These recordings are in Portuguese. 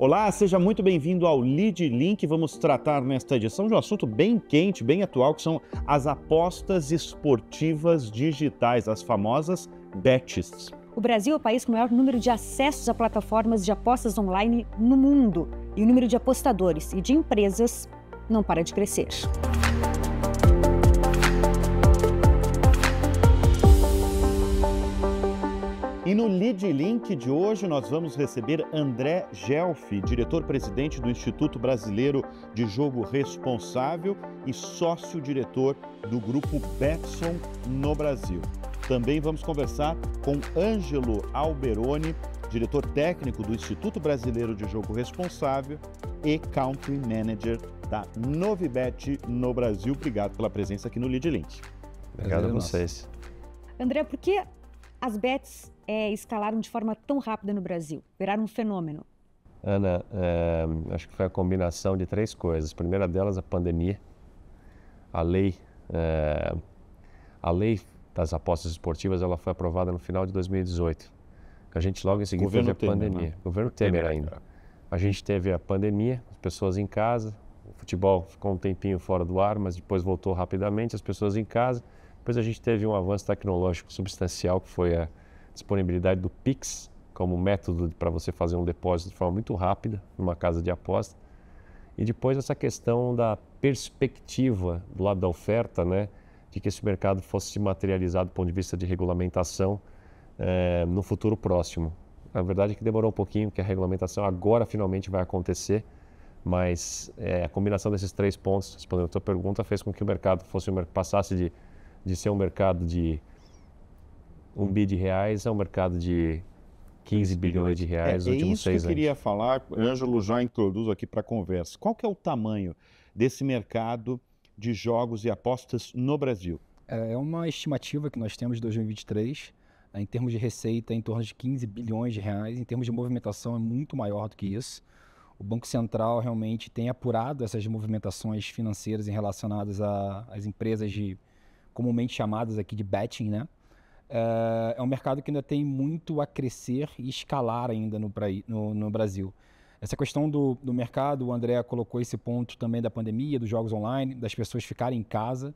Olá, seja muito bem-vindo ao Lead Link. Vamos tratar nesta edição de um assunto bem quente, bem atual, que são as apostas esportivas digitais, as famosas bets. O Brasil é o país com o maior número de acessos a plataformas de apostas online no mundo, e o número de apostadores e de empresas não para de crescer. E no Lead Link de hoje nós vamos receber André Gelfi, diretor-presidente do Instituto Brasileiro de Jogo Responsável e sócio-diretor do grupo Betson no Brasil. Também vamos conversar com Ângelo Alberoni, diretor técnico do Instituto Brasileiro de Jogo Responsável e Country Manager da Novibet no Brasil. Obrigado pela presença aqui no Lead Link. Obrigado a é vocês. André, por que as bets é, escalaram de forma tão rápida no Brasil? Viraram um fenômeno? Ana, é, acho que foi a combinação de três coisas. A primeira delas, a pandemia, a lei, é, a lei das apostas esportivas, ela foi aprovada no final de 2018. A gente logo em seguida Governo teve a né? pandemia. Né? Governo Temer, Temer é. ainda. A gente teve a pandemia, as pessoas em casa, o futebol ficou um tempinho fora do ar, mas depois voltou rapidamente, as pessoas em casa. Depois a gente teve um avanço tecnológico substancial que foi a disponibilidade do Pix como método para você fazer um depósito de forma muito rápida numa casa de aposta. E depois essa questão da perspectiva do lado da oferta, né, de que esse mercado fosse materializado do ponto de vista de regulamentação é, no futuro próximo. A verdade é que demorou um pouquinho, que a regulamentação agora finalmente vai acontecer, mas é, a combinação desses três pontos, respondendo a sua pergunta, fez com que o mercado fosse passasse de, de ser um mercado de um bi de reais é um mercado de 15 bilhões de reais é, nos é últimos seis anos. É isso que eu queria falar, Ângelo já introduzo aqui para a conversa. Qual que é o tamanho desse mercado de jogos e apostas no Brasil? É, é uma estimativa que nós temos de 2023, né, em termos de receita, em torno de 15 bilhões de reais, em termos de movimentação é muito maior do que isso. O Banco Central realmente tem apurado essas movimentações financeiras relacionadas às empresas de comumente chamadas aqui de betting, né? É, é um mercado que ainda tem muito a crescer e escalar ainda no, no, no Brasil. Essa questão do, do, mercado, o André colocou esse ponto também da pandemia, dos jogos online, das pessoas ficarem em casa.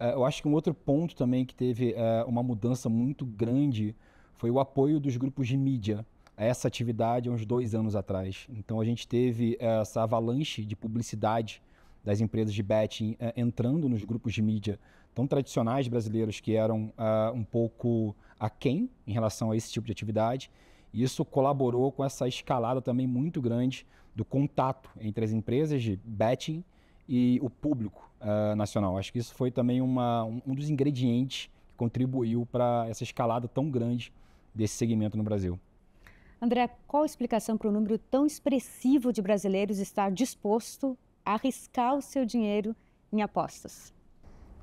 Uh, eu acho que um outro ponto também que teve uh, uma mudança muito grande foi o apoio dos grupos de mídia a essa atividade há uns dois anos atrás. Então a gente teve essa avalanche de publicidade das empresas de betting entrando nos grupos de mídia tão tradicionais brasileiros que eram uh, um pouco aquém em relação a esse tipo de atividade. E isso colaborou com essa escalada também muito grande do contato entre as empresas de betting e o público uh, nacional. Acho que isso foi também uma, um dos ingredientes que contribuiu para essa escalada tão grande desse segmento no Brasil. André, qual a explicação para o número tão expressivo de brasileiros estar disposto a arriscar o seu dinheiro em apostas?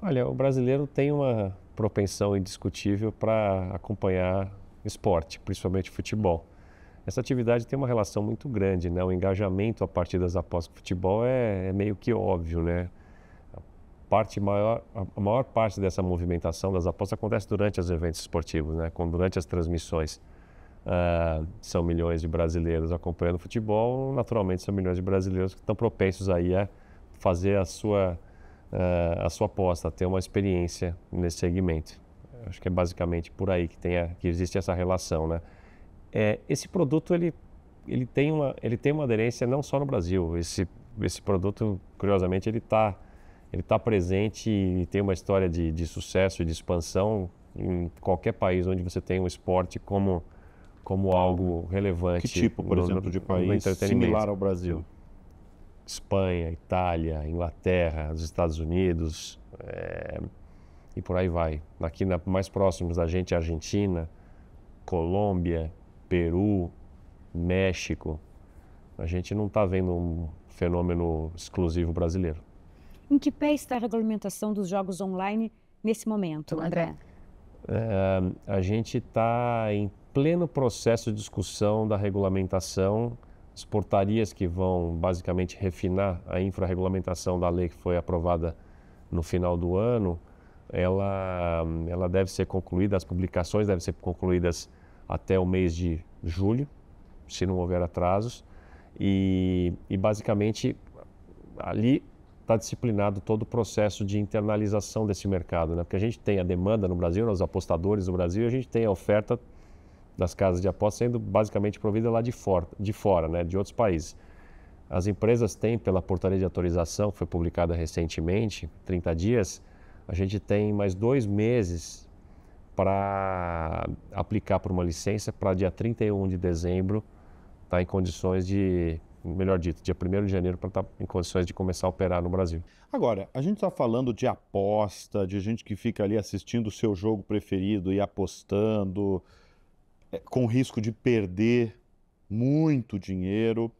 Olha, o brasileiro tem uma propensão indiscutível para acompanhar esporte, principalmente futebol. Essa atividade tem uma relação muito grande, né? O engajamento a partir das apostas de futebol é, é meio que óbvio, né? A, parte maior, a maior parte dessa movimentação das apostas acontece durante os eventos esportivos, né? Durante as transmissões. Uh, são milhões de brasileiros acompanhando futebol, naturalmente são milhões de brasileiros que estão propensos aí a fazer a sua uh, a sua aposta, ter uma experiência nesse segmento. Acho que é basicamente por aí que, tem a, que existe essa relação, né? É, esse produto ele, ele, tem uma, ele tem uma aderência não só no Brasil. Esse, esse produto, curiosamente, ele está ele tá presente e tem uma história de, de sucesso e de expansão em qualquer país onde você tem um esporte como, como algo relevante. Que tipo, por no, exemplo, de país similar ao Brasil? Espanha, Itália, Inglaterra, os Estados Unidos é, e por aí vai. Aqui na, mais próximos da gente, Argentina, Colômbia, Peru, México. A gente não está vendo um fenômeno exclusivo brasileiro. Em que pé está a regulamentação dos jogos online nesse momento, André? É, a gente está em pleno processo de discussão da regulamentação as portarias que vão basicamente refinar a infrarregulamentação da lei que foi aprovada no final do ano, ela, ela deve ser concluída, as publicações devem ser concluídas até o mês de julho, se não houver atrasos, e, e basicamente ali está disciplinado todo o processo de internalização desse mercado, né? porque a gente tem a demanda no Brasil, os apostadores no Brasil, a gente tem a oferta das casas de aposta sendo basicamente provida lá de fora, de fora, né, de outros países. As empresas têm, pela portaria de autorização, que foi publicada recentemente, 30 dias, a gente tem mais dois meses para aplicar por uma licença para dia 31 de dezembro estar tá em condições de, melhor dito, dia 1 de janeiro para estar tá em condições de começar a operar no Brasil. Agora, a gente está falando de aposta, de gente que fica ali assistindo o seu jogo preferido e apostando. É, com risco de perder muito dinheiro.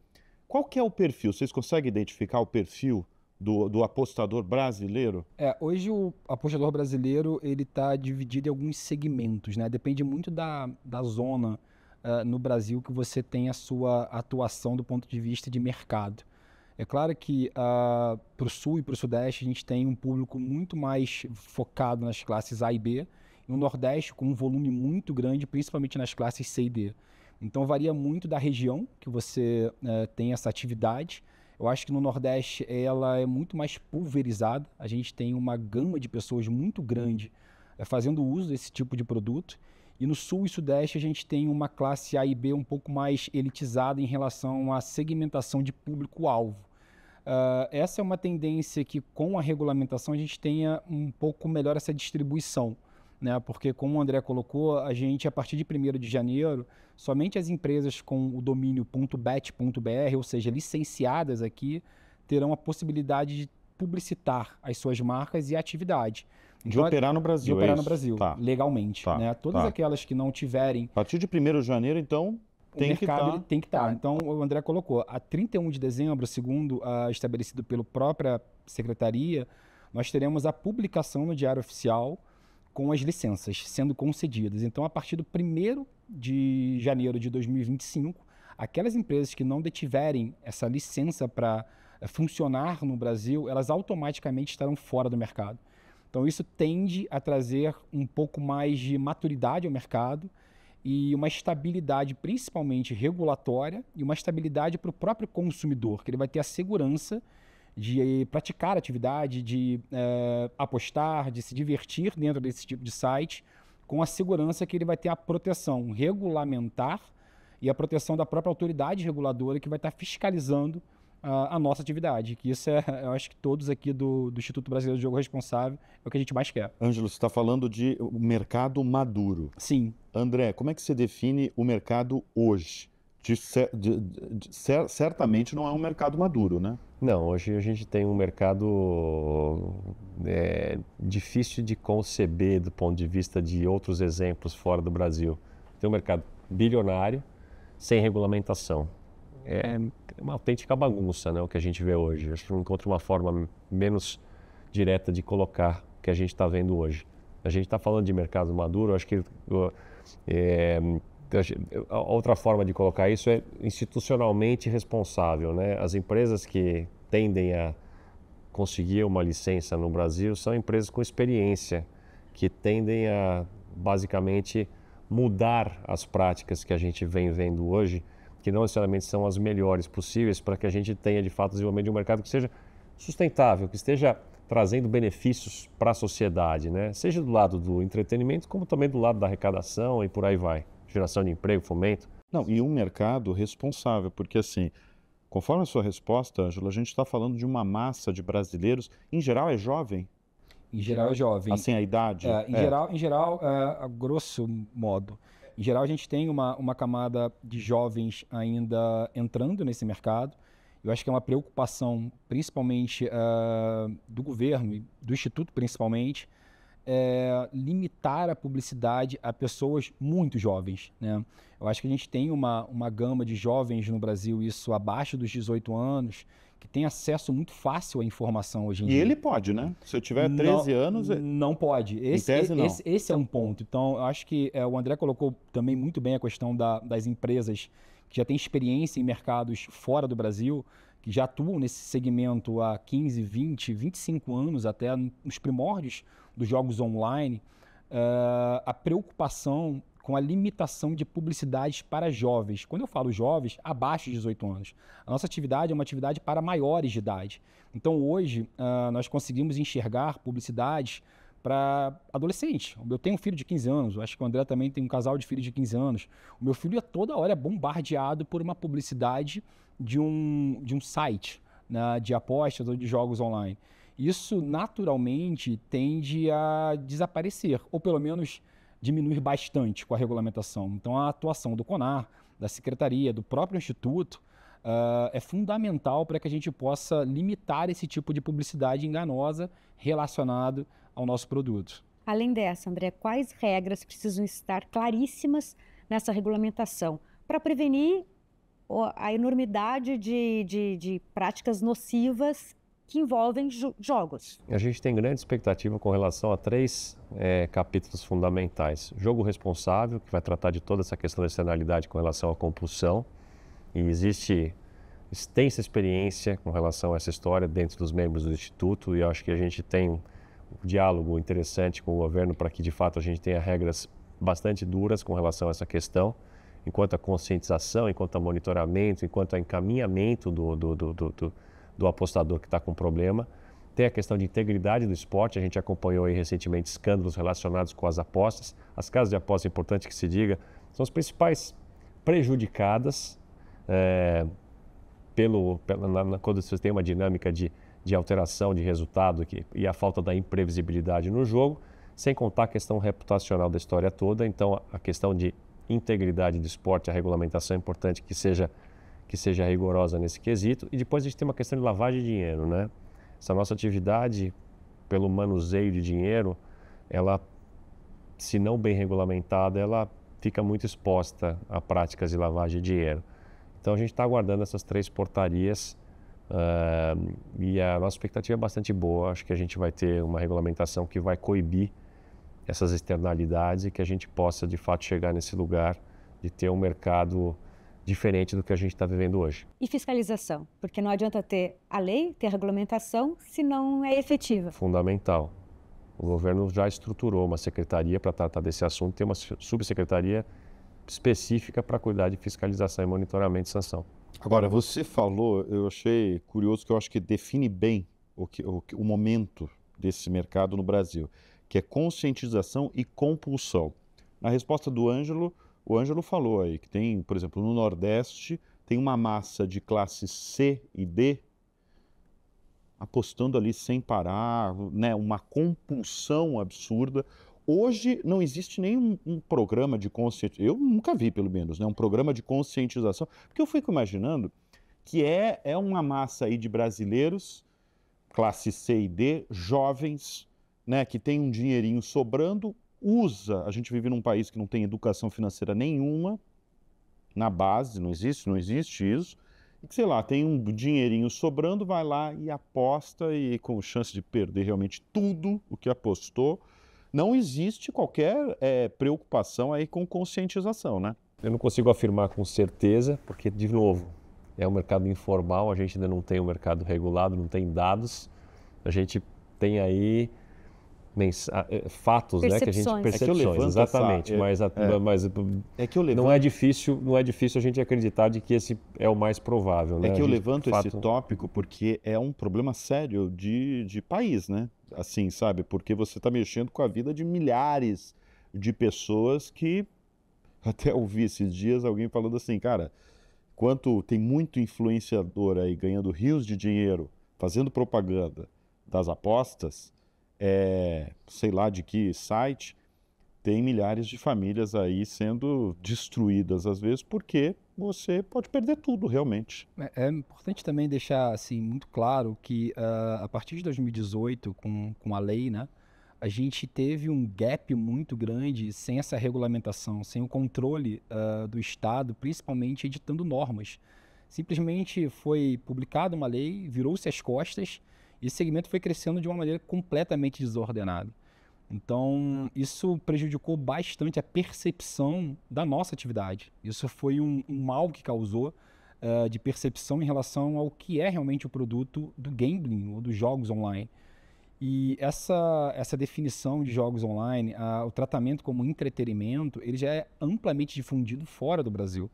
Qual que é o perfil? Vocês conseguem identificar o perfil do, do apostador brasileiro? É, hoje o apostador brasileiro ele está dividido em alguns segmentos, né? Depende muito da, da zona uh, no Brasil que você tem a sua atuação do ponto de vista de mercado. É claro que uh, ah, para o sul e para o sudeste a gente tem um público muito mais focado nas classes A e B, no Nordeste com um volume muito grande, principalmente nas classes C e D. Então varia muito da região que você é, tem essa atividade. Eu acho que no Nordeste ela é muito mais pulverizada. A gente tem uma gama de pessoas muito grande é, fazendo uso desse tipo de produto. E no Sul e Sudeste a gente tem uma classe A e B um pouco mais elitizada em relação à segmentação de público-alvo. Uh, essa é uma tendência que, com a regulamentação, a gente tenha um pouco melhor essa distribuição né? Porque como o André colocou, a gente a partir de 1 de janeiro, somente as empresas com o domínio .bet.br, ou seja, licenciadas aqui, terão a possibilidade de publicitar as suas marcas e atividade. De então, operar no Brasil. De operar é no Brasil, tá. legalmente. Tá. Né? Tá. Todas tá. aquelas que não tiverem. A partir de 1 de janeiro, então, o tem mercado que tá. tem que estar. Tá. Então, o André colocou, a 31 de dezembro, segundo uh, estabelecido pela própria secretaria, nós teremos a publicação no Diário Oficial com as licenças sendo concedidas. Então, a partir do 1 de janeiro de 2025, aquelas empresas que não detiverem essa licença para eh, funcionar no Brasil, elas automaticamente estarão fora do mercado. Então, isso tende a trazer um pouco mais de maturidade ao mercado e uma estabilidade, principalmente regulatória, e uma estabilidade para o próprio consumidor, que ele vai ter a segurança de praticar atividade, de é, apostar, de se divertir dentro desse tipo de site, com a segurança que ele vai ter a proteção regulamentar e a proteção da própria autoridade reguladora que vai estar fiscalizando a, ah, a nossa atividade. Que isso é, eu acho que todos aqui do, do Instituto Brasileiro de Jogo Responsável é o que a gente mais quer. Ângelo, você está falando de mercado maduro. Sim. André, como é que você define o mercado hoje? de, de, de, certamente não é um mercado maduro, né? Não, hoje a gente tem um mercado é, difícil de conceber do ponto de vista de outros exemplos fora do Brasil. Tem um mercado bilionário, sem regulamentação. É uma autêntica bagunça né, o que a gente vê hoje. Acho que não encontra uma forma menos direta de colocar o que a gente está vendo hoje. A gente está falando de mercado maduro, acho que é, então, outra forma de colocar isso é institucionalmente responsável. Né? As empresas que tendem a conseguir uma licença no Brasil são empresas com experiência, que tendem a basicamente mudar as práticas que a gente vem vendo hoje, que não necessariamente são as melhores possíveis, para que a gente tenha de fato desenvolvimento de um mercado que seja sustentável, que esteja trazendo benefícios para a sociedade, né? seja do lado do entretenimento, como também do lado da arrecadação e por aí vai geração de emprego, fomento. Não, e um mercado responsável, porque assim, conforme a sua resposta, Ângelo, a gente está falando de uma massa de brasileiros, em geral é jovem. Em geral é jovem. Assim, a idade. É, em, é. Geral, em geral, é, a grosso modo. Em geral, a gente tem uma, uma camada de jovens ainda entrando nesse mercado. Eu acho que é uma preocupação, principalmente uh, do governo, do Instituto principalmente, é, limitar a publicidade a pessoas muito jovens. Né? Eu acho que a gente tem uma, uma gama de jovens no Brasil, isso abaixo dos 18 anos, que tem acesso muito fácil à informação hoje em e dia. E ele pode, né? Se eu tiver 13 não, anos. É- não pode. Esse, tese, não. esse, esse, é um ponto. Então, eu acho que é, o André colocou também muito bem a questão da, das empresas que já têm experiência em mercados fora do Brasil que já atuam nesse segmento há 15, 20, 25 anos, até nos primórdios dos jogos online, uh, a preocupação com a limitação de publicidades para jovens. Quando eu falo jovens, abaixo de 18 anos. A nossa atividade é uma atividade para maiores de idade. Então hoje uh, nós conseguimos enxergar publicidades para adolescente. Eu tenho um filho de 15 anos, acho que o André também tem um casal de filhos de 15 anos. O meu filho é toda hora bombardeado por uma publicidade de um, de um site né, de apostas ou de jogos online. Isso naturalmente tende a desaparecer, ou pelo menos diminuir bastante com a regulamentação. Então, a atuação do CONAR, da secretaria, do próprio instituto, Uh, é fundamental para que a gente possa limitar esse tipo de publicidade enganosa relacionado ao nosso produto. Além dessa, André, quais regras precisam estar claríssimas nessa regulamentação para prevenir a enormidade de, de, de práticas nocivas que envolvem jogos. A gente tem grande expectativa com relação a três é, capítulos fundamentais: jogo responsável, que vai tratar de toda essa questão da externalidade com relação à compulsão, e existe extensa experiência com relação a essa história dentro dos membros do instituto, e acho que a gente tem um diálogo interessante com o governo para que de fato a gente tenha regras bastante duras com relação a essa questão enquanto a conscientização, enquanto a monitoramento, enquanto a encaminhamento do, do, do, do, do apostador que está com problema. Tem a questão de integridade do esporte, a gente acompanhou recentemente escândalos relacionados com as apostas. As casas de apostas, é importante que se diga, são as principais prejudicadas é, pelo, pela, na, na, quando você tem uma dinâmica de, de alteração de resultado que, e a falta da imprevisibilidade no jogo, sem contar a questão reputacional da história toda. Então, a questão de integridade do esporte, a regulamentação é importante que seja, que seja rigorosa nesse quesito. E depois a gente tem uma questão de lavagem de dinheiro, né? Essa nossa atividade pelo manuseio de dinheiro, ela, se não bem regulamentada, ela fica muito exposta a práticas de lavagem de dinheiro. Então a gente está aguardando essas três portarias uh, e a nossa expectativa é bastante boa. Acho que a gente vai ter uma regulamentação que vai coibir essas externalidades e que a gente possa de fato chegar nesse lugar de ter um mercado diferente do que a gente está vivendo hoje. E fiscalização, porque não adianta ter a lei, ter a regulamentação, se não é efetiva. Fundamental. O governo já estruturou uma secretaria para tratar desse assunto, tem uma subsecretaria específica para cuidar de fiscalização e monitoramento e sanção. Agora, você falou, eu achei curioso que eu acho que define bem o, que, o, o momento desse mercado no Brasil que é conscientização e compulsão. Na resposta do Ângelo, o Ângelo falou aí que tem, por exemplo, no Nordeste, tem uma massa de classe C e D apostando ali sem parar, né, uma compulsão absurda. Hoje não existe nenhum um programa de conscientização, eu nunca vi pelo menos, né, um programa de conscientização, porque eu fico imaginando que é, é uma massa aí de brasileiros, classe C e D, jovens, né, que tem um dinheirinho sobrando, usa. A gente vive num país que não tem educação financeira nenhuma na base, não existe, não existe isso. E que, sei lá, tem um dinheirinho sobrando, vai lá e aposta e com chance de perder realmente tudo o que apostou. Não existe qualquer é, preocupação aí com conscientização, né? Eu não consigo afirmar com certeza, porque, de novo, é um mercado informal, a gente ainda não tem um mercado regulado, não tem dados. A gente tem aí eh, fatos, né, que a gente percebeu é exatamente, essa... É, mas, a... é. mas eh, é que eu levanto... não é difícil, não é difícil a gente acreditar de que esse é o mais provável, né? É que eu levanto fato... esse tópico porque é um problema sério de, de país, né? Assim, sabe? Porque você está mexendo com a vida de milhares de pessoas que até ouvi esses dias alguém falando assim, cara, quanto tem muito influenciador aí ganhando rios de dinheiro, fazendo propaganda das apostas, é, sei lá de que site, tem milhares de famílias aí sendo destruídas, às vezes, porque você pode perder tudo realmente. É, é importante também deixar assim, muito claro que uh, a partir de 2018, com, com a lei, né, a gente teve um gap muito grande sem essa regulamentação, sem o controle uh, do Estado, principalmente editando normas. Simplesmente foi publicada uma lei, virou-se as costas esse segmento foi crescendo de uma maneira completamente desordenada. Então, isso prejudicou bastante a percepção da nossa atividade. Isso foi um, um mal que causou uh, de percepção em relação ao que é realmente o produto do gambling ou dos jogos online. E essa, essa definição de jogos online, o tratamento como entretenimento, ele já é amplamente difundido fora do Brasil.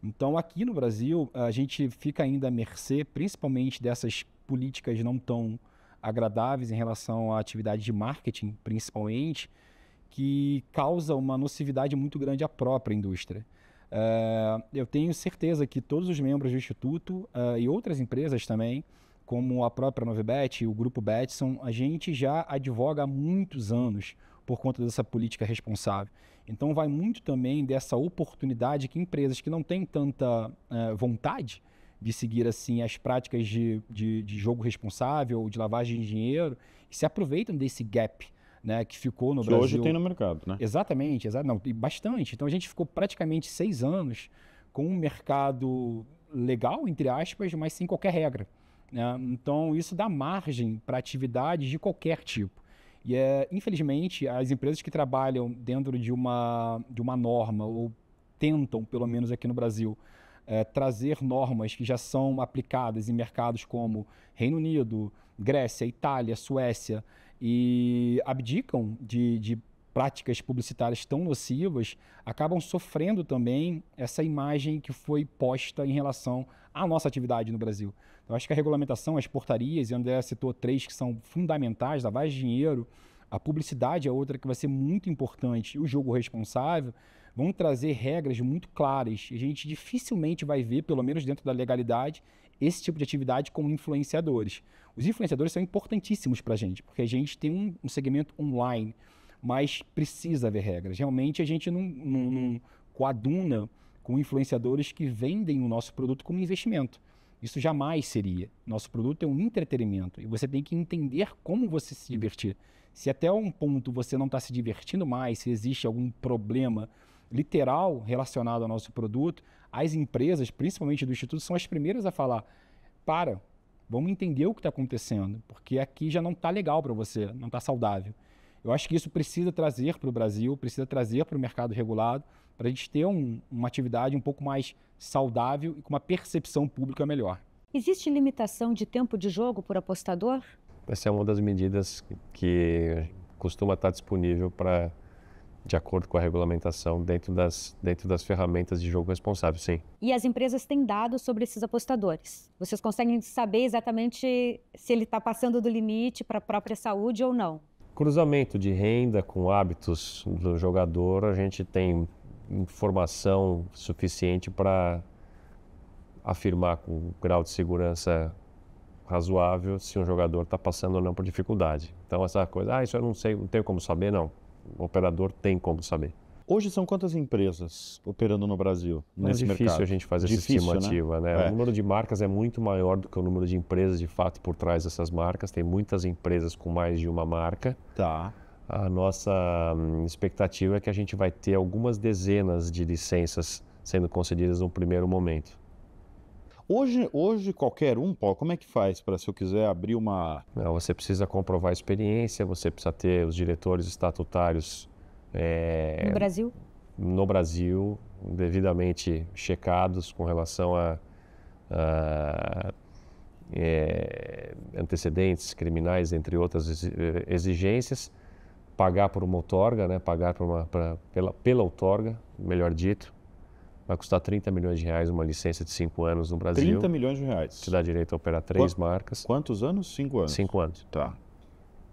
Então, aqui no Brasil, a gente fica ainda à mercê, principalmente dessas políticas não tão agradáveis em relação à atividade de marketing, principalmente, que causa uma nocividade muito grande à própria indústria. Uh, eu tenho certeza que todos os membros do Instituto uh, e outras empresas também, como a própria Novibet e o Grupo Betson, a gente já advoga há muitos anos por conta dessa política responsável. Então, vai muito também dessa oportunidade que empresas que não têm tanta uh, vontade de seguir assim as práticas de, de, de jogo responsável, de lavagem de dinheiro, se aproveitam desse gap. Né, que ficou no que Brasil. hoje tem no mercado, né? Exatamente, exa não, e bastante. Então a gente ficou praticamente seis anos com um mercado legal, entre aspas, mas sem qualquer regra. Né? Então isso dá margem para atividades de qualquer tipo. E é, infelizmente, as empresas que trabalham dentro de uma, de uma norma, ou tentam, pelo menos aqui no Brasil, é, trazer normas que já são aplicadas em mercados como Reino Unido, Grécia, Itália, Suécia, e abdicam de, de práticas publicitárias tão nocivas, acabam sofrendo também essa imagem que foi posta em relação à nossa atividade no Brasil. Então, acho que a regulamentação, as portarias, e André citou três que são fundamentais, lavagem de dinheiro, a publicidade é outra que vai ser muito importante, o jogo responsável, vão trazer regras muito claras. A gente dificilmente vai ver, pelo menos dentro da legalidade, esse tipo de atividade como influenciadores. Os influenciadores são importantíssimos para a gente, porque a gente tem um, um, segmento online, mas precisa haver regras. Realmente a gente não, não, não coaduna com influenciadores que vendem o nosso produto como investimento. Isso jamais seria. Nosso produto é um entretenimento e você tem que entender como você se divertir. Se até um ponto você não está se divertindo mais, se existe algum problema literal relacionado ao nosso produto, as empresas, principalmente do Instituto, são as primeiras a falar: para, vamos entender o que está acontecendo, porque aqui já não está legal para você, não está saudável. Eu acho que isso precisa trazer para o Brasil, precisa trazer para o mercado regulado, para a gente ter um, uma atividade um pouco mais saudável e com uma percepção pública melhor. Existe limitação de tempo de jogo por apostador? Essa é uma das medidas que costuma estar tá disponível para de acordo com a regulamentação dentro das, dentro das ferramentas de jogo responsável, sim. E as empresas têm dados sobre esses apostadores? Vocês conseguem saber exatamente se ele está passando do limite para a própria saúde ou não? Cruzamento de renda com hábitos do jogador, a gente tem informação suficiente para afirmar com um grau de segurança razoável se um jogador está passando ou não por dificuldade. Então essa coisa, ah, isso eu não sei, não tenho como saber, não o operador tem como saber. Hoje são quantas empresas operando no Brasil Não é nesse é difícil mercado? a gente fazer difícil, essa né? estimativa, né? né? É. O número de marcas é muito maior do que o número de empresas de fato por trás dessas marcas. Tem muitas empresas com mais de uma marca. Tá. A nossa hum, expectativa é que a gente vai ter algumas dezenas de licenças sendo concedidas no primeiro momento. Hoje, hoje qualquer um, Paulo, como é que faz para se eu quiser abrir uma. Não, você precisa comprovar a experiência, você precisa ter os diretores estatutários. É... No Brasil? No Brasil, devidamente checados com relação a, a é, antecedentes criminais, entre outras é, exigências, pagar por uma outorga, né, pagar uma, pra, pela, pela outorga, melhor dito, Vai custar 30 milhões de reais uma licença de 5 anos no Brasil. 30 milhões de reais. Te dá direito a operar três Qu marcas. Quantos anos? 5 anos. 5 anos. Tá.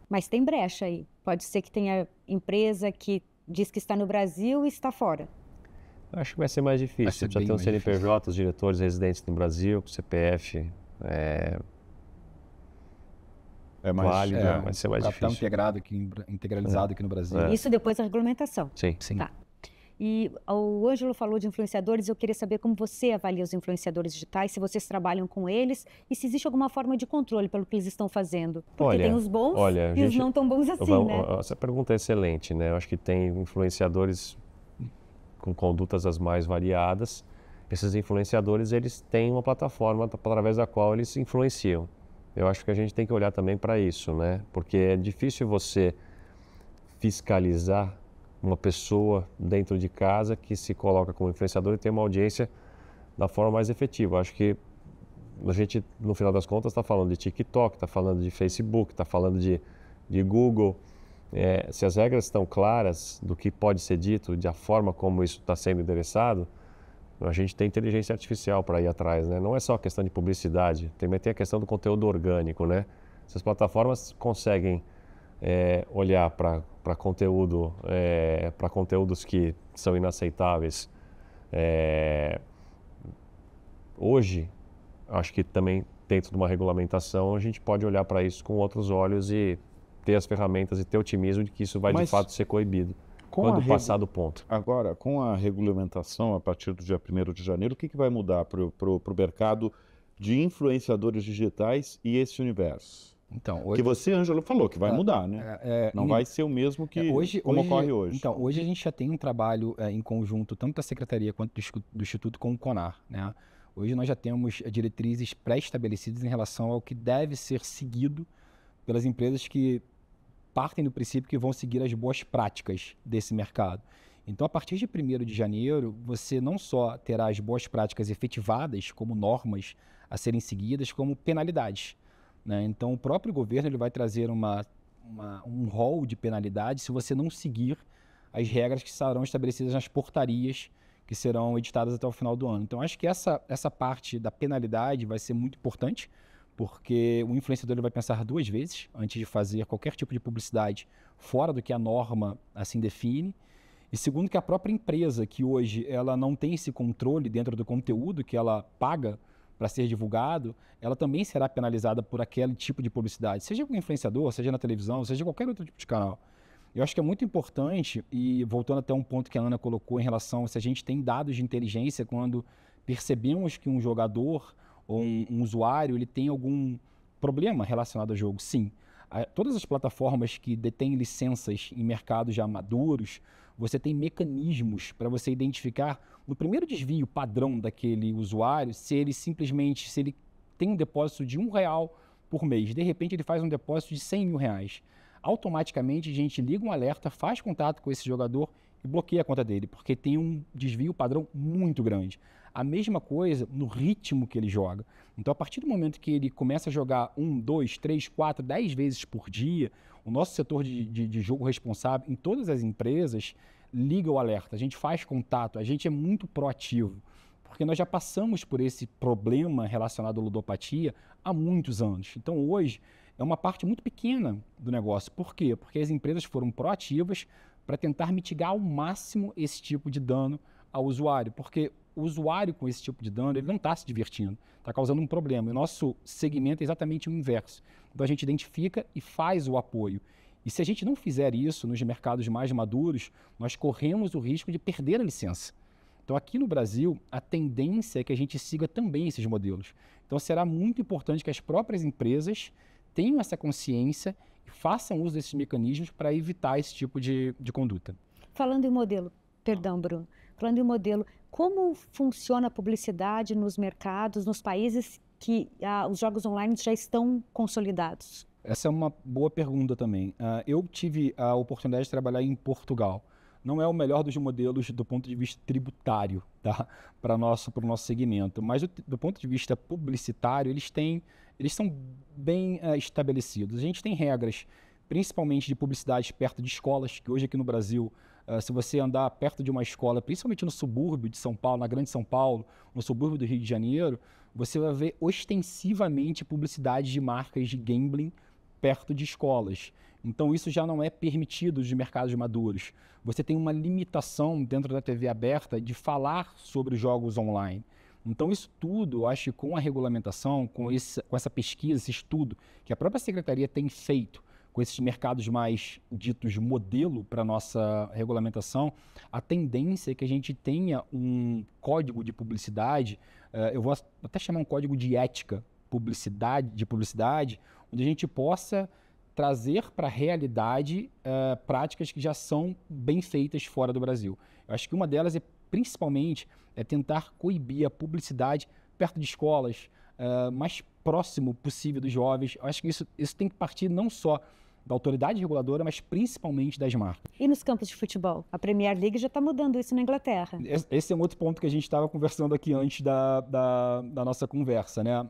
Mas tem brecha aí. Pode ser que tenha empresa que diz que está no Brasil e está fora. Acho que vai ser mais difícil. Ser Precisa ter um CNPJ, difícil. os diretores residentes no Brasil, com CPF. É... É mais, válido, é, vai ser mais difícil. Capital integrado aqui, integralizado é. aqui no Brasil. É. Isso depois da regulamentação. Sim. Sim. Tá. E o Ângelo falou de influenciadores, eu queria saber como você avalia os influenciadores digitais, se vocês trabalham com eles e se existe alguma forma de controle pelo que eles estão fazendo. Porque olha, tem os bons olha, e gente, os não tão bons assim, né? Essa pergunta é excelente, né? Eu acho que tem influenciadores com condutas as mais variadas. Esses influenciadores, eles têm uma plataforma através da qual eles influenciam. Eu acho que a gente tem que olhar também para isso, né? Porque é difícil você fiscalizar uma pessoa dentro de casa que se coloca como influenciador e tem uma audiência da forma mais efetiva. Acho que a gente, no final das contas, está falando de TikTok, está falando de Facebook, está falando de, de Google. É, se as regras estão claras do que pode ser dito, da forma como isso está sendo endereçado, a gente tem inteligência artificial para ir atrás, né? Não é só a questão de publicidade, também tem a questão do conteúdo orgânico, né? Essas plataformas conseguem é, olhar para conteúdo, é, para conteúdos que são inaceitáveis é, hoje, acho que também dentro de uma regulamentação a gente pode olhar para isso com outros olhos e ter as ferramentas e ter otimismo de que isso vai Mas, de fato ser coibido quando passar do ponto. Agora, com a regulamentação a partir do dia 1 de janeiro, o que, que vai mudar para o mercado de influenciadores digitais e esse universo? Então, hoje... Que você, Ângelo, falou que vai ah, mudar, né? É, é, não vai ser o mesmo que é, hoje, como hoje, ocorre hoje. Então, hoje a gente já tem um trabalho é, em conjunto, tanto da Secretaria quanto do, do, Instituto com o CONAR. Né? Hoje nós já temos é, diretrizes pré-estabelecidas em relação ao que deve ser seguido pelas empresas que partem do princípio que vão seguir as boas práticas desse mercado. Então, a partir de 1 de janeiro, você não só terá as boas práticas efetivadas como normas a serem seguidas, como penalidades. Né? Então, o próprio governo ele vai trazer uma, uma, um rol de penalidade se você não seguir as regras que serão estabelecidas nas portarias que serão editadas até o final do ano. Então, acho que essa, essa parte da penalidade vai ser muito importante, porque o influenciador ele vai pensar duas vezes antes de fazer qualquer tipo de publicidade fora do que a norma assim define. E segundo, que a própria empresa, que hoje ela não tem esse controle dentro do conteúdo que ela paga para ser divulgado, ela também será penalizada por aquele tipo de publicidade, seja com influenciador, seja na televisão, seja qualquer outro tipo de canal. Eu acho que é muito importante, e voltando até um ponto que a Ana colocou em relação se a gente tem dados de inteligência quando percebemos que um jogador ou um, um usuário ele tem algum problema relacionado ao jogo. Sim, a, todas as plataformas que detêm licenças em mercados já maduros, você tem mecanismos para você identificar no primeiro desvio padrão daquele usuário se ele simplesmente, se ele tem um depósito de um real por mês, de repente ele faz um depósito de 100 mil reais. Automaticamente a gente liga um alerta, faz contato com esse jogador e bloqueia a conta dele, porque tem um desvio padrão muito grande. A mesma coisa no ritmo que ele joga. Então, a partir do momento que ele começa a jogar um, dois, três, quatro, dez vezes por dia, o nosso setor de, de, de jogo responsável, em todas as empresas, liga o alerta, a gente faz contato, a gente é muito proativo porque nós já passamos por esse problema relacionado à ludopatia há muitos anos. Então, hoje, é uma parte muito pequena do negócio. Por quê? Porque as empresas foram proativas para tentar mitigar ao máximo esse tipo de dano ao usuário. Porque o usuário com esse tipo de dano, ele não está se divertindo, está causando um problema. O nosso segmento é exatamente o inverso. Então a gente identifica e faz o apoio. E se a gente não fizer isso nos mercados mais maduros, nós corremos o risco de perder a licença. Então, aqui no Brasil, a tendência é que a gente siga também esses modelos. Então, será muito importante que as próprias empresas tenham essa consciência e façam uso desses mecanismos para evitar esse tipo de, de conduta. Falando em modelo, perdão, Bruno, falando em modelo, como funciona a publicidade nos mercados, nos países que ah, os jogos online já estão consolidados? Essa é uma boa pergunta também. Uh, eu tive a oportunidade de trabalhar em Portugal. Não é o melhor dos modelos do ponto de vista tributário tá? para o nosso, nosso segmento, mas do, do, ponto de vista publicitário, eles, têm, eles são bem uh, estabelecidos. A gente tem regras, principalmente de publicidade perto de escolas, que hoje aqui no Brasil ah, se você andar perto de uma escola, principalmente no subúrbio de São Paulo, na Grande São Paulo, no subúrbio do Rio de Janeiro, você vai ver ostensivamente publicidade de marcas de gambling perto de escolas. Então isso já não é permitido de mercados maduros. Você tem uma limitação dentro da TV aberta de falar sobre jogos online. Então isso tudo, acho que com a regulamentação, com, esse, com essa pesquisa, esse estudo que a própria secretaria tem feito com esses mercados mais ditos modelo para nossa regulamentação, a tendência é que a gente tenha um código de publicidade, eh, eu vou até chamar um código de ética publicidade, de publicidade, onde a gente possa trazer para a realidade uh, práticas que já são bem feitas fora do Brasil. Eu acho que uma delas é principalmente é tentar coibir a publicidade perto de escolas, uh, mais próximo possível dos jovens. Eu acho que isso, isso tem que partir não só da autoridade reguladora, mas principalmente das marcas. E nos campos de futebol? A Premier League já está mudando isso na Inglaterra. Esse é um outro ponto que a gente estava conversando aqui antes da, da, da nossa conversa. Né? Uh,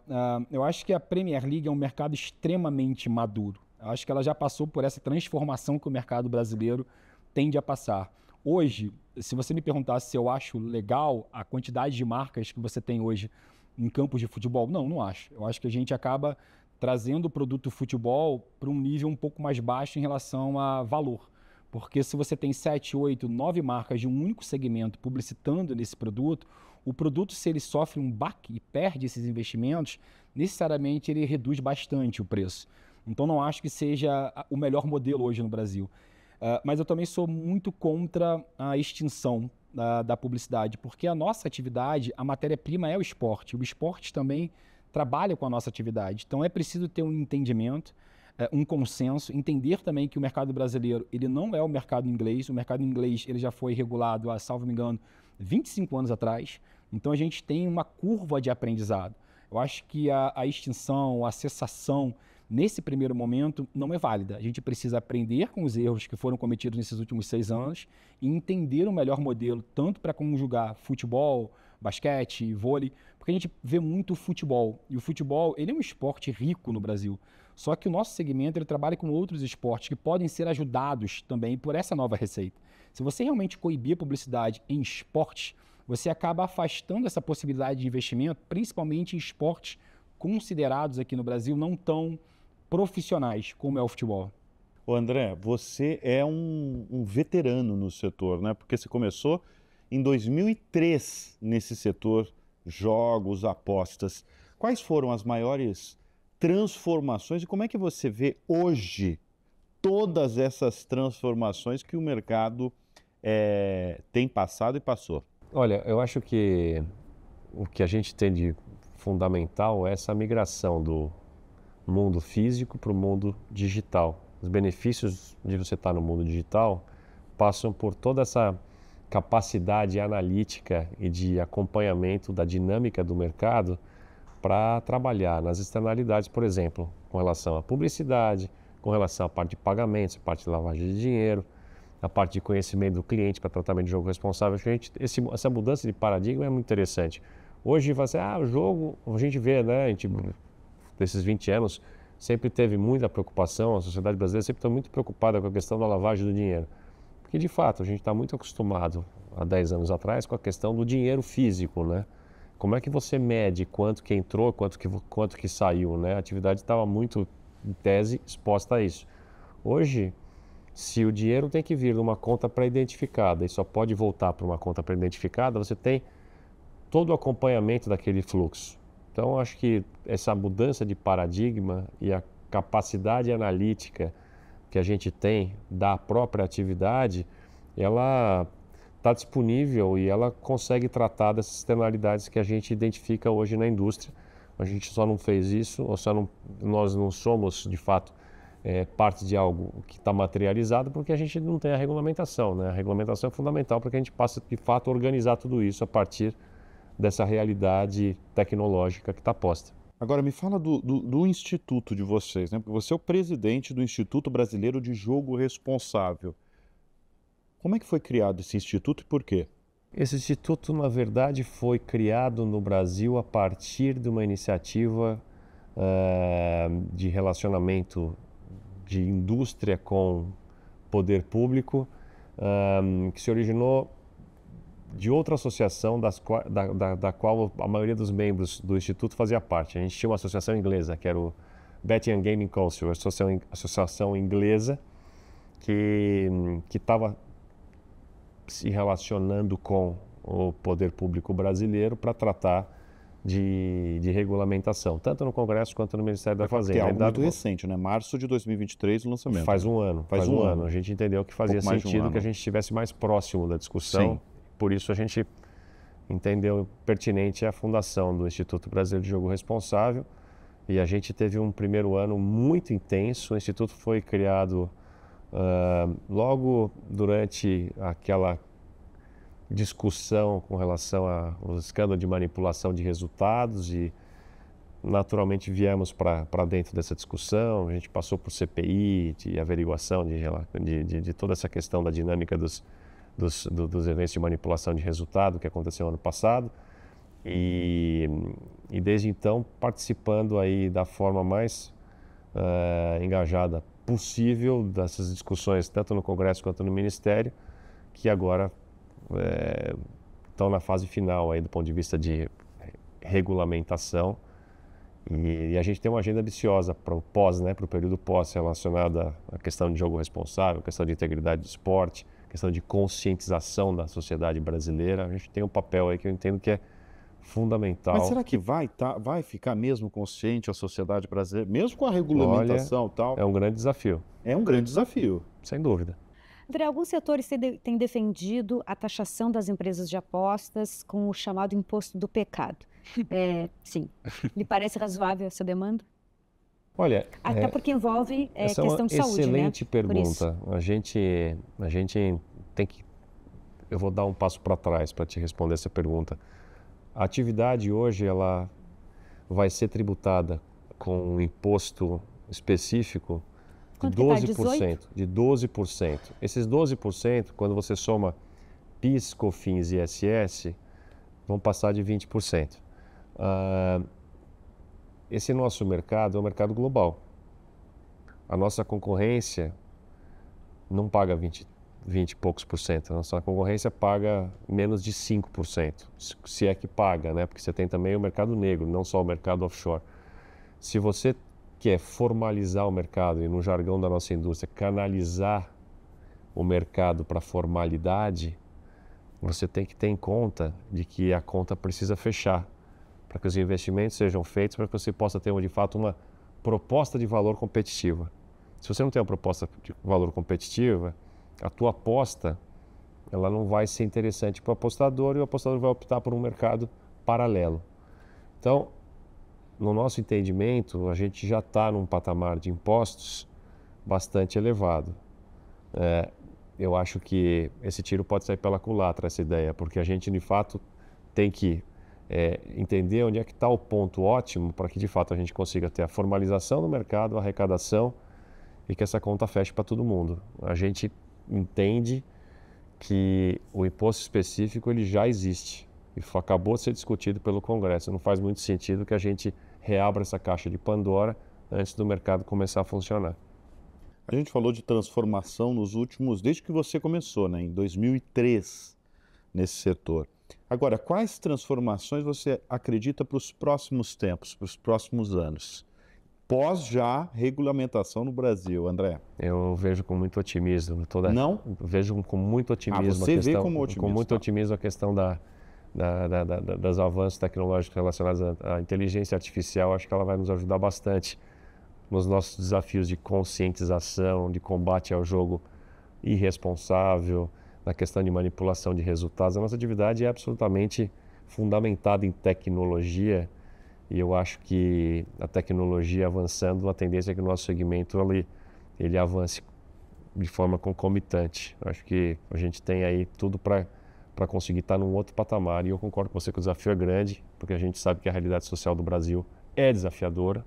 eu acho que a Premier League é um mercado extremamente maduro. Eu acho que ela já passou por essa transformação que o mercado brasileiro tende a passar. Hoje, se você me perguntasse se eu acho legal a quantidade de marcas que você tem hoje em campos de futebol, não, não acho. Eu acho que a gente acaba trazendo o produto futebol para um nível um pouco mais baixo em relação a valor. Porque se você tem 7, 8, 9 marcas de um único segmento publicitando nesse produto, o produto, se ele sofre um baque e perde esses investimentos, necessariamente ele reduz bastante o preço. Então não acho que seja o melhor modelo hoje no Brasil. Uh, mas eu também sou muito contra a extinção da, da publicidade, porque a nossa atividade, a matéria-prima é o esporte. O esporte também trabalha com a nossa atividade. Então é preciso ter um entendimento, é, um consenso, entender também que o mercado brasileiro ele não é o mercado inglês. O mercado inglês ele já foi regulado, há, salvo me engano, 25 anos atrás. Então a gente tem uma curva de aprendizado. Eu acho que a, a extinção, a cessação nesse primeiro momento não é válida. A gente precisa aprender com os erros que foram cometidos nesses últimos seis anos e entender o melhor modelo, tanto para conjugar futebol, basquete, vôlei, porque a gente vê muito futebol. E o futebol, ele é um esporte rico no Brasil. Só que o nosso segmento, ele trabalha com outros esportes que podem ser ajudados também por essa nova receita. Se você realmente coibir a publicidade em esportes, você acaba afastando essa possibilidade de investimento, principalmente em esportes considerados aqui no Brasil não tão profissionais como é o futebol. Ô André, você é um, um, veterano no setor, né? Porque você começou em 2003 nesse setor jogos, apostas. Quais foram as maiores transformações e como é que você vê hoje todas essas transformações que o mercado é, tem passado e passou? Olha, eu acho que o que a gente tem de fundamental é essa migração do mundo físico para o mundo digital. Os benefícios de você estar no mundo digital passam por toda essa capacidade analítica e de acompanhamento da dinâmica do mercado para trabalhar nas externalidades, por exemplo, com relação à publicidade, com relação à parte de pagamentos, a parte de lavagem de dinheiro, a parte de conhecimento do cliente para tratamento de jogo responsável. Gente, esse, essa mudança de paradigma é muito interessante. Hoje, você, ah, o jogo, a gente vê, né, a gente, desses 20 anos, sempre teve muita preocupação, a sociedade brasileira sempre está muito preocupada com a questão da lavagem do dinheiro. Porque, de fato, a gente está muito acostumado, há 10 anos atrás, com a questão do dinheiro físico, né? Como é que você mede quanto que entrou, quanto que, quanto que saiu, né? A atividade estava muito, em tese, exposta a isso. Hoje, se o dinheiro tem que vir de uma conta pré-identificada e só pode voltar para uma conta pré-identificada, você tem todo o acompanhamento daquele fluxo. Então, acho que essa mudança de paradigma e a capacidade analítica que a gente tem da própria atividade, ela está disponível e ela consegue tratar dessas externalidades que a gente identifica hoje na indústria. A gente só não fez isso, ou só não, nós não somos, de fato, é, parte de algo que está materializado, porque a gente não tem a regulamentação. Né? A regulamentação é fundamental para que a gente possa, de fato, organizar tudo isso a partir dessa realidade tecnológica que está posta. Agora, me fala do, do, do, instituto de vocês, né? Porque você é o presidente do Instituto Brasileiro de Jogo Responsável. Como é que foi criado esse instituto e por quê? Esse instituto, na verdade, foi criado no Brasil a partir de uma iniciativa uh, de relacionamento de indústria com poder público, eh, que se originou de outra associação das, da, da, da, qual a maioria dos membros do Instituto fazia parte. A gente tinha uma associação inglesa, que era o Betting and Gaming Council, associação, associação inglesa que estava se relacionando com o poder público brasileiro para tratar de, de, regulamentação, tanto no Congresso quanto no Ministério da é, é Fazenda. É algo muito recente, né? Março de 2023 o lançamento. Faz um ano. Faz, faz um, um ano. ano. A gente entendeu que fazia um sentido um que a gente estivesse mais próximo da discussão. Sim por isso a gente entendeu pertinente a fundação do Instituto Brasileiro de Jogo Responsável. E a gente teve um primeiro ano muito intenso. O Instituto foi criado uh, logo durante aquela discussão com relação ao escândalo de manipulação de resultados e naturalmente viemos para dentro dessa discussão. A gente passou por CPI, de averiguação de, de, de, de toda essa questão da dinâmica dos, dos, do, dos eventos de manipulação de resultado que aconteceu ano passado. E, e desde então participando aí da forma mais uh, engajada possível dessas discussões, tanto no Congresso quanto no Ministério, que agora é, estão na fase final aí do ponto de vista de regulamentação. E, e a gente tem uma agenda ambiciosa para o pós, né, para o período pós, relacionada à questão de jogo responsável, questão de integridade do esporte, questão de conscientização da sociedade brasileira, a gente tem um papel aí que eu entendo que é fundamental. Mas será que vai, tá, vai ficar mesmo consciente a sociedade brasileira, mesmo com a regulamentação Olha, tal? É um grande desafio. É um grande desafio. Sem dúvida. André, alguns setores têm defendido a taxação das empresas de apostas com o chamado imposto do pecado. É, sim. Lhe parece razoável essa demanda? Olha, até é, porque envolve é, essa é questão é de saúde, né? excelente né? pergunta. A gente, a gente tem que, eu vou dar um passo para trás para te responder essa pergunta. A atividade hoje ela vai ser tributada com um imposto específico de 12%, tá? de 12%. Esses 12%, quando você soma PIS, COFINS e ISS, vão passar de 20%. Uh, esse nosso mercado é um mercado global. A nossa concorrência não paga 20, 20 e poucos por cento. A nossa concorrência paga menos de 5%, se é que paga, né? Porque você tem também o mercado negro, não só o mercado offshore. Se você quer formalizar o mercado e, no jargão da nossa indústria, canalizar o mercado para formalidade, você tem que ter em conta de que a conta precisa fechar para que os investimentos sejam feitos para que você possa ter de fato uma proposta de valor competitiva. Se você não tem uma proposta de valor competitiva, a tua aposta ela não vai ser interessante para o apostador e o apostador vai optar por um mercado paralelo. Então, no nosso entendimento, a gente já está num patamar de impostos bastante elevado. É, eu acho que esse tiro pode sair pela culatra, essa ideia, porque a gente de fato tem que é, entender onde é que está o ponto ótimo para que de fato a gente consiga ter a formalização no mercado, a arrecadação e que essa conta feche para todo mundo. A gente entende que o imposto específico ele já existe e acabou de ser discutido pelo Congresso. Não faz muito sentido que a gente reabra essa caixa de Pandora antes do mercado começar a funcionar. A gente falou de transformação nos últimos, desde que você começou, né, em 2003, nesse setor. Agora, quais transformações você acredita para os próximos tempos, para os próximos anos? Pós já regulamentação no Brasil, André? Eu vejo com muito otimismo toda. Não? Vejo com muito ah, otimismo. Ah, você a questão, vê como otimismo. Com muito tá. otimismo a questão da, da, da, da, das avanços tecnológicos relacionados à, à, inteligência artificial, acho que ela vai nos ajudar bastante nos nossos desafios de conscientização, de combate ao jogo irresponsável, na questão de manipulação de resultados. A nossa atividade é absolutamente fundamentada em tecnologia e eu acho que a tecnologia avançando, a tendência é que o nosso segmento ele, ele avance de forma concomitante. Eu acho que a gente tem aí tudo para para conseguir estar num outro patamar. E eu concordo com você que o desafio é grande, porque a gente sabe que a realidade social do Brasil é desafiadora.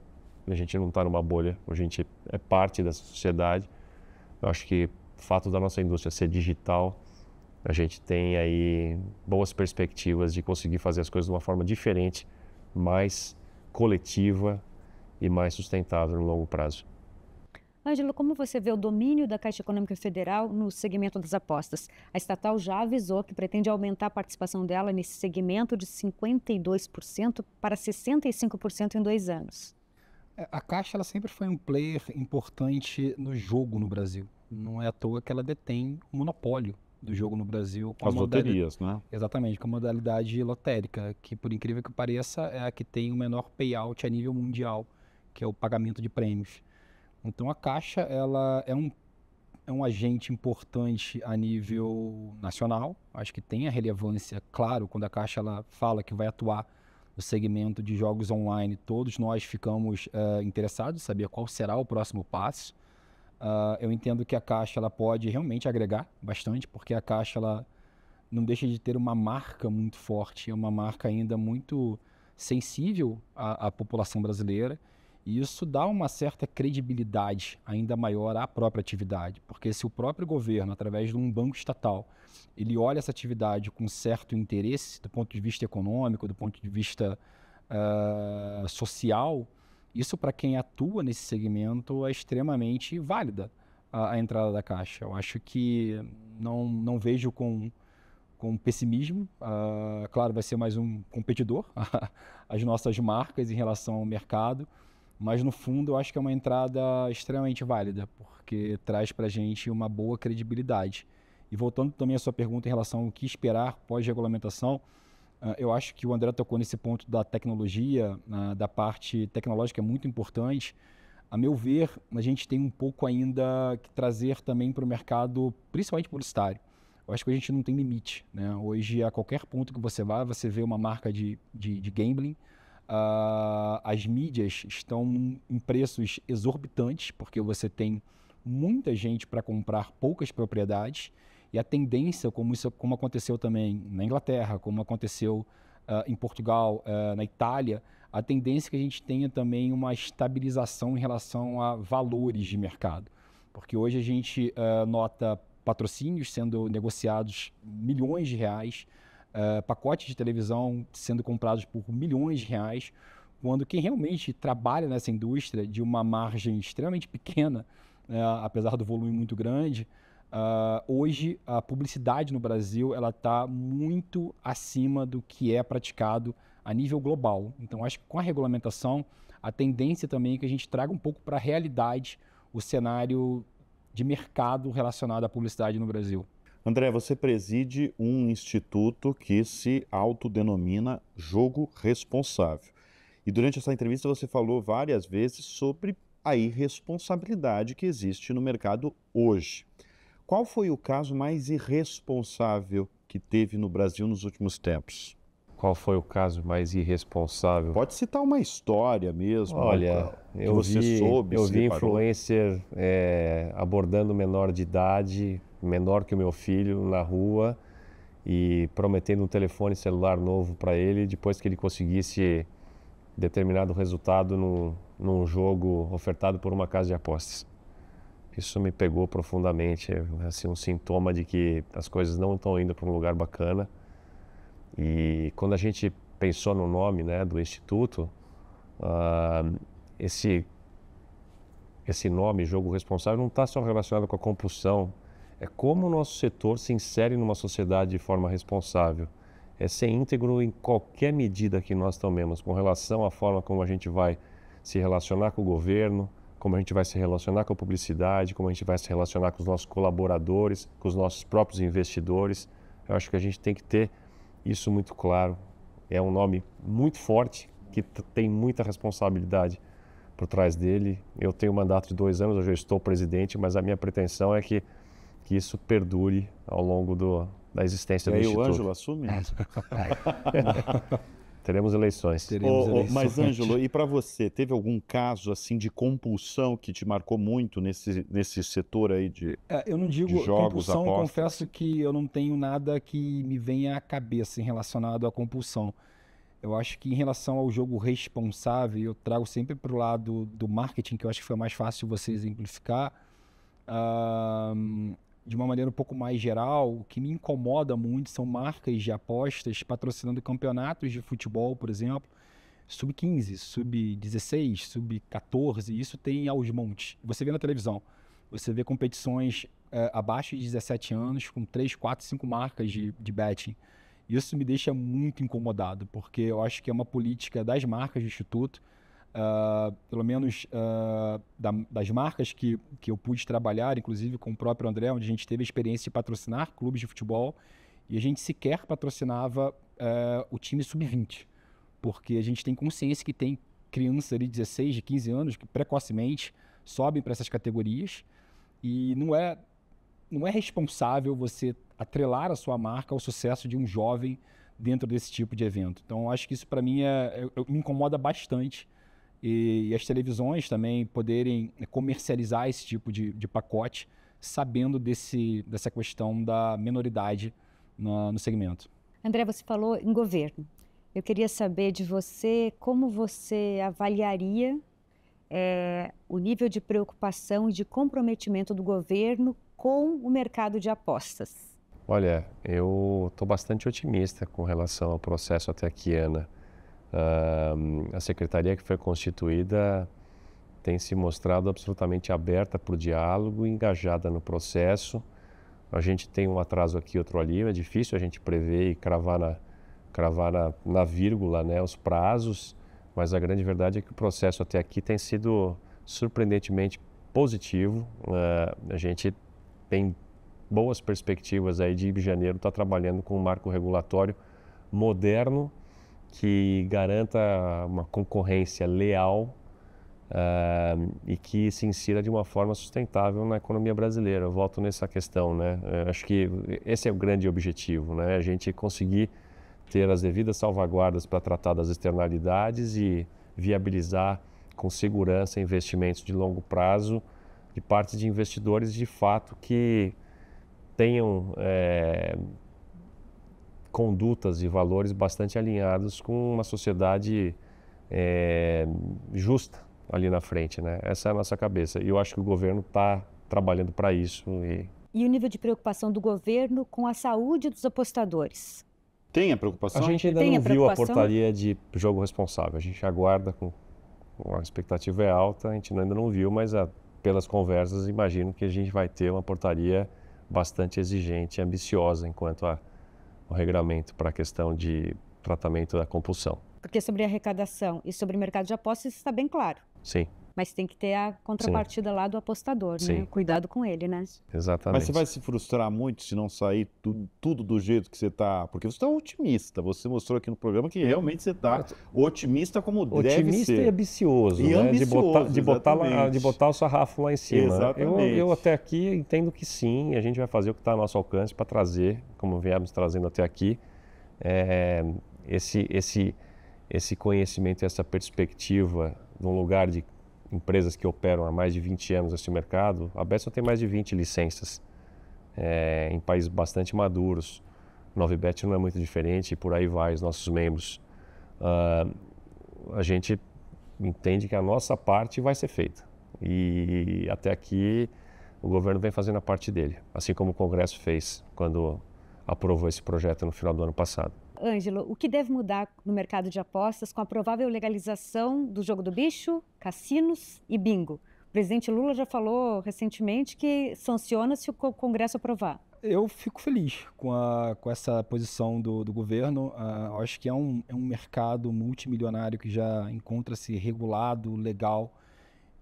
A gente não está numa bolha, a gente é parte dessa sociedade. Eu acho que o fato da nossa indústria ser digital a gente tem aí boas perspectivas de conseguir fazer as coisas de uma forma diferente, mais coletiva e mais sustentável no longo prazo. Ângelo, como você vê o domínio da Caixa Econômica Federal no segmento das apostas? A estatal já avisou que pretende aumentar a participação dela nesse segmento de 52% para 65% em dois anos. É, a Caixa ela sempre foi um player importante no jogo no Brasil. Não é à toa que ela detém o monopólio do jogo no Brasil. Com As loterias, né? Exatamente, com a modalidade lotérica, que por incrível que pareça é a que tem o menor payout a nível mundial, que é o pagamento de prêmios. Então a Caixa ela é um, é um agente importante a nível nacional, acho que tem a relevância, claro, quando a Caixa ela fala que vai atuar no segmento de jogos online, todos nós ficamos uh, interessados em saber qual será o próximo passo. Uh, eu entendo que a caixa ela pode realmente agregar bastante, porque a caixa ela não deixa de ter uma marca muito forte, é uma marca ainda muito sensível à, à população brasileira. E isso dá uma certa credibilidade ainda maior à própria atividade, porque se o próprio governo, através de um banco estatal, ele olha essa atividade com certo interesse do ponto de vista econômico, do ponto de vista uh, social, isso, para quem atua nesse segmento, é extremamente válida a, a, entrada da Caixa. Eu acho que não, não vejo com, com pessimismo. Uh, claro, vai ser mais um competidor as nossas marcas em relação ao mercado, mas no fundo eu acho que é uma entrada extremamente válida, porque traz para a gente uma boa credibilidade. E voltando também à sua pergunta em relação ao que esperar pós-regulamentação, ah, eu acho que o André tocou nesse ponto da tecnologia, da parte tecnológica é muito importante. A meu ver, a gente tem um pouco ainda que trazer também para o mercado, principalmente publicitário. Eu acho que a gente não tem limite. Né? Hoje, a qualquer ponto que você vá, você vê uma marca de, de, de gambling. Uh, as mídias estão em preços exorbitantes, porque você tem muita gente para comprar poucas propriedades. E a tendência, como, isso, como aconteceu também na Inglaterra, como aconteceu uh, em Portugal, uh, na Itália, a tendência é que a gente tenha também uma estabilização em relação a valores de mercado. Porque hoje a gente uh, nota patrocínios sendo negociados milhões de reais, pacotes de televisão sendo comprados por milhões de reais, quando quem realmente trabalha nessa indústria de uma margem extremamente pequena, né, apesar do volume muito grande, Uh, hoje a publicidade no Brasil ela está muito acima do que é praticado a nível global. Então acho que com a regulamentação a tendência também é que a gente traga um pouco para a realidade o cenário de mercado relacionado à publicidade no Brasil. André, você preside um instituto que se autodenomina Jogo Responsável. E durante essa entrevista você falou várias vezes sobre a irresponsabilidade que existe no mercado hoje. Qual foi o caso mais irresponsável que teve no Brasil nos últimos tempos? Qual foi o caso mais irresponsável? Pode citar uma história mesmo. Né, Olha, que eu você vi, soube. Eu vi influencer é, abordando menor de idade, menor que o meu filho, na rua e prometendo um telefone celular novo para ele depois que ele conseguisse determinado resultado num, num jogo ofertado por uma casa de apostas isso me pegou profundamente, é, assim um sintoma de que as coisas não estão indo para um lugar bacana. E quando a gente pensou no nome, né, do instituto, uh, esse esse nome, jogo responsável, não está só relacionado com a compulsão. É como o nosso setor se insere numa sociedade de forma responsável. É ser íntegro em qualquer medida que nós tomemos, com relação à forma como a gente vai se relacionar com o governo, como a gente vai se relacionar com a publicidade, como a gente vai se relacionar com os nossos colaboradores, com os nossos próprios investidores. Eu acho que a gente tem que ter isso muito claro. É um nome muito forte que tem muita responsabilidade por trás dele. Eu tenho um mandato de dois anos, hoje eu estou presidente, mas a minha pretensão é que, que isso perdure ao longo do, da existência e do aí Instituto. E o Ângelo assume? É. Teremos eleições. Teremos oh, eleições. Mas, Ângelo, e para você, teve algum caso assim de compulsão que te marcou muito nesse, nesse setor aí de é, Eu não digo jogos, compulsão, apostas? confesso que eu não tenho nada que me venha à cabeça em relacionado à compulsão. Eu acho que em relação ao jogo responsável, eu trago sempre para o lado do marketing, que eu acho que foi mais fácil você exemplificar de uma maneira um pouco mais geral, o que me incomoda muito são marcas de apostas patrocinando campeonatos de futebol, por exemplo, sub-15, sub-16, sub-14, isso tem aos montes. Você vê na televisão, você vê competições é, abaixo de 17 anos com 3, 4, 5 marcas de, de betting. Isso me deixa muito incomodado, porque eu acho que é uma política das marcas do Instituto Uh, pelo menos uh, da, das marcas que, que eu pude trabalhar, inclusive com o próprio André, onde a gente teve a experiência de patrocinar clubes de futebol e a gente sequer patrocinava uh, o time sub-20, porque a gente tem consciência que tem crianças de 16, de 15 anos que precocemente sobem para essas categorias e não é, não é responsável você atrelar a sua marca ao sucesso de um jovem dentro desse tipo de evento. Então, acho que isso para mim é, me incomoda bastante e, e as televisões também poderem né, comercializar esse tipo de, de pacote, sabendo desse, dessa questão da minoridade no, no segmento. André, você falou em governo. Eu queria saber de você como você avaliaria é, o nível de preocupação e de comprometimento do governo com o mercado de apostas. Olha, eu estou bastante otimista com relação ao processo até aqui, Ana a secretaria que foi constituída tem se mostrado absolutamente aberta para o diálogo, engajada no processo. A gente tem um atraso aqui, outro ali, é difícil a gente prever e cravar na, cravar na, na vírgula né, os prazos, mas a grande verdade é que o processo até aqui tem sido surpreendentemente positivo. Uh, a gente tem boas perspectivas aí de janeiro estar tá trabalhando com um marco regulatório moderno, que garanta uma concorrência leal uh, e que se insira de uma forma sustentável na economia brasileira. Eu volto nessa questão, né? Eu eh, acho que esse é o grande objetivo, né? A gente conseguir ter as devidas salvaguardas para tratar das externalidades e viabilizar com segurança investimentos de longo prazo de parte de investidores de fato que tenham é, condutas e valores bastante alinhados com uma sociedade é, justa ali na frente, né? Essa é a nossa cabeça. E eu acho que o governo está trabalhando para isso. E... e o nível de preocupação do governo com a saúde dos apostadores? Tem a preocupação? A gente ainda Tem não a viu a portaria de jogo responsável. A gente aguarda com. A expectativa é alta, a gente ainda não viu, mas a... Ah, pelas conversas imagino que a gente vai ter uma portaria bastante exigente e ambiciosa enquanto a o regulamento para a questão de tratamento da compulsão. Porque sobre arrecadação e sobre mercado de apostas está bem claro. Sim. Mas tem que ter a contrapartida Sim. lá do apostador, né? Sim. né? Cuidado com ele, né? Exatamente. Mas você vai se frustrar muito se não sair tudo, tudo do jeito que você está, porque você está otimista. Você mostrou aqui no programa que realmente você está otimista como otimista deve ser. Otimista e ambicioso, e né? Ambicioso, de botar, de botar, lá, de botar o sarrafo lá em cima. Exatamente. Eu, eu até aqui entendo que sim, a gente vai fazer o que está ao nosso alcance para trazer, como viemos trazendo até aqui, é, esse, esse, esse conhecimento, essa perspectiva num lugar de empresas que operam há mais de 20 anos nesse mercado, a Betson tem mais de 20 licenças é, em países bastante maduros. Novibet bet não é muito diferente e por aí vai os nossos membros. Uh, a gente entende que a nossa parte vai ser feita. E até aqui o governo vem fazendo a parte dele, assim como o Congresso fez quando aprovou esse projeto no final do ano passado. Ângelo, o que deve mudar no mercado de apostas com a provável legalização do jogo do bicho, cassinos e bingo? O presidente Lula já falou recentemente que sanciona se o Congresso aprovar. Eu fico feliz com, a, com essa posição do, do governo. Uh, acho que é um, é um mercado multimilionário que já encontra-se regulado, legal,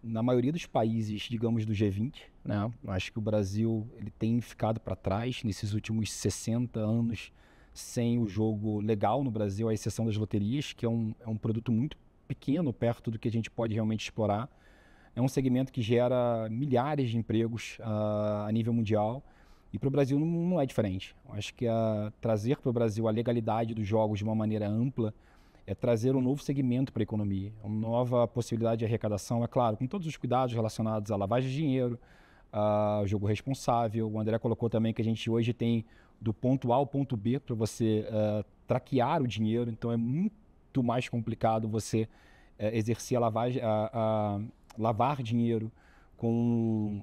na maioria dos países, digamos, do G20. Né? Acho que o Brasil ele tem ficado para trás nesses últimos 60 anos sem o jogo legal no Brasil, à exceção das loterias, que é um, é um produto muito pequeno perto do que a gente pode realmente explorar. É um segmento que gera milhares de empregos uh, a nível mundial. E para o Brasil não, não, é diferente. Eu acho que uh, trazer para o Brasil a legalidade dos jogos de uma maneira ampla é trazer um novo segmento para a economia, uma nova possibilidade de arrecadação, é claro, com todos os cuidados relacionados à lavagem de dinheiro, ah, ao jogo responsável. O André colocou também que a gente hoje tem do ponto A ao ponto B para você uh, traquear o dinheiro. Então é muito mais complicado você uh, exercer a, lavagem, a, a lavar dinheiro com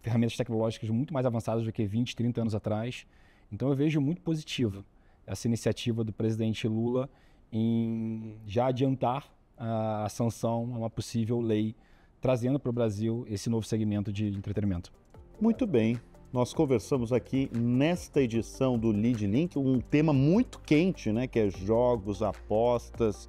ferramentas tecnológicas muito mais avançadas do que 20, 30 anos atrás. Então eu vejo muito positiva essa iniciativa do presidente Lula em já adiantar a, a sanção a uma possível lei trazendo para o Brasil esse novo segmento de entretenimento. Muito bem nós conversamos aqui nesta edição do Lead Link um tema muito quente, né, que é jogos, apostas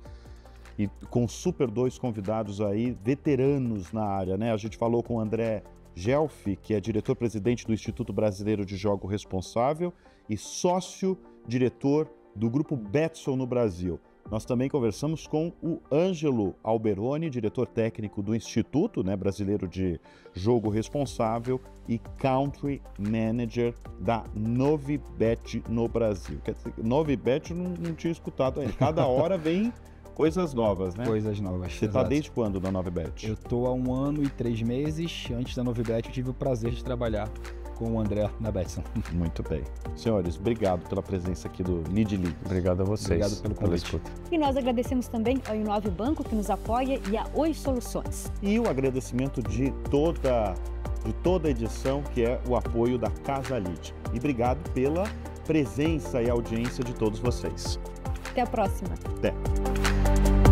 e com super dois convidados aí veteranos na área, né? A gente falou com o André Gelfi, que é diretor-presidente do Instituto Brasileiro de Jogo Responsável e sócio diretor do grupo Betson no Brasil. Nós também conversamos com o Ângelo Alberoni, diretor técnico do Instituto né, Brasileiro de Jogo Responsável e Country Manager da Novibet no Brasil. Quer dizer, Novibet não, não tinha escutado ainda. Cada hora vem coisas novas, né? Coisas novas. Você está desde quando na Novibet? Eu estou há um ano e três meses. Antes da Novibet, eu tive o prazer de trabalhar com o André Nabetson. Muito bem. Senhores, obrigado pela presença aqui do Nidli. Obrigado a vocês. Obrigado pelo convite. Pela escuta. E nós agradecemos também ao Inove Banco que nos apoia e a Oi Soluções. E o agradecimento de toda de toda a edição, que é o apoio da Casa Lite. E obrigado pela presença e audiência de todos vocês. Até a próxima. Até.